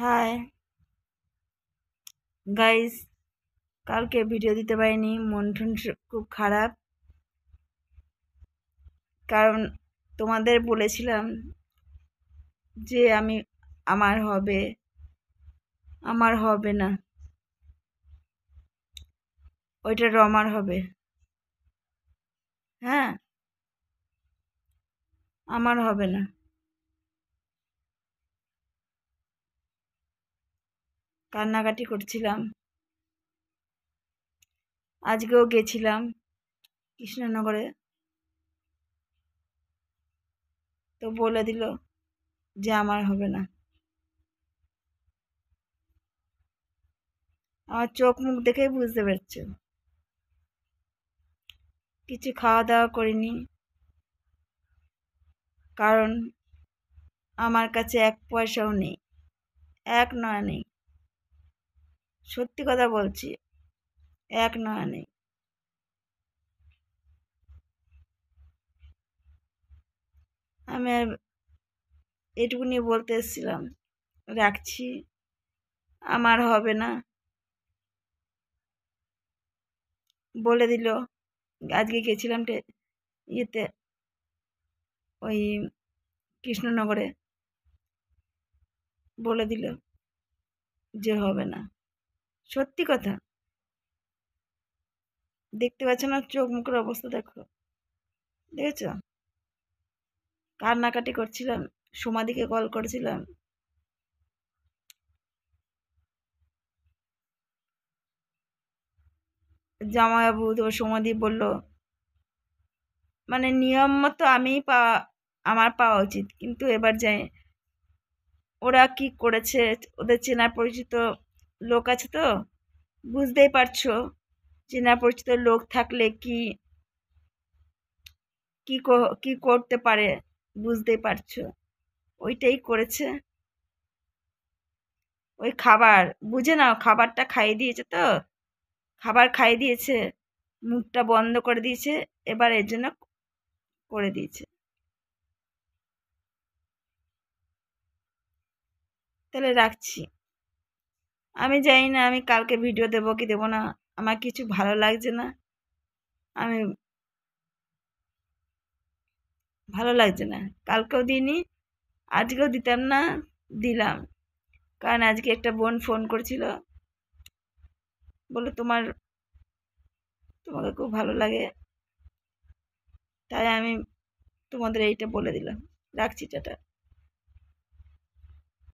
hi guys কালকে video দিতে পারিনি মন টন খুব খারাপ কারণ তোমাদের বলেছিলাম যে আমি আমার হবে আমার হবে না ওইটা রমার হবে হ্যাঁ আমার হবে না কান্নাকাটি করছিলাম আজকেও গেছিলাম কৃষ্ণনগরে তো বলে দিল যে আমার হবে না আমার চোখ মুখ দেখেই বুঝতে পারছো কিছু খাওয়া দাওয়া করিনি কারণ আমার কাছে এক পয়সাও নেই এক নয় নেই সত্যি কথা বলছি এক নয়া নেই আমি এটুকু নিয়ে বলতে এসেছিলাম রাখছি আমার হবে না বলে দিল আজকে গেছিলাম ইয়েতে ওই কৃষ্ণনগরে বলে দিল যে হবে না সত্যি কথা দেখতে পাচ্ছ না চোখ মুখের অবস্থা দেখো দেখেছ কান্নাকাটি করছিলাম সোমাদিকে কল করেছিলাম জামাইবাবু তো সমাধি বলল মানে নিয়ম মতো আমি পাওয়া আমার পাওয়া উচিত কিন্তু এবার যাই ওরা কি করেছে ওদের চেনা পরিচিত লোক আছে তো বুঝতেই পারছো চেনা পরিচিত লোক থাকলে কি কি করতে পারে বুঝতেই পারছো ওইটাই করেছে ওই খাবার বুঝে নাও খাবারটা খাইয়ে দিয়েছে তো খাবার খাইয়ে দিয়েছে মুখটা বন্ধ করে দিয়েছে এবার এর জন্য করে দিয়েছে তাহলে রাখছি আমি জানি না আমি কালকে ভিডিও দেব কি দেব না আমার কিছু ভালো লাগছে না আমি ভালো লাগছে না কালকেও দিইনি আজকেও দিতাম না দিলাম কারণ আজকে একটা বোন ফোন করছিল বলে তোমার তোমাকে খুব ভালো লাগে তাই আমি তোমাদের এইটা বলে দিলাম রাখছি টাটা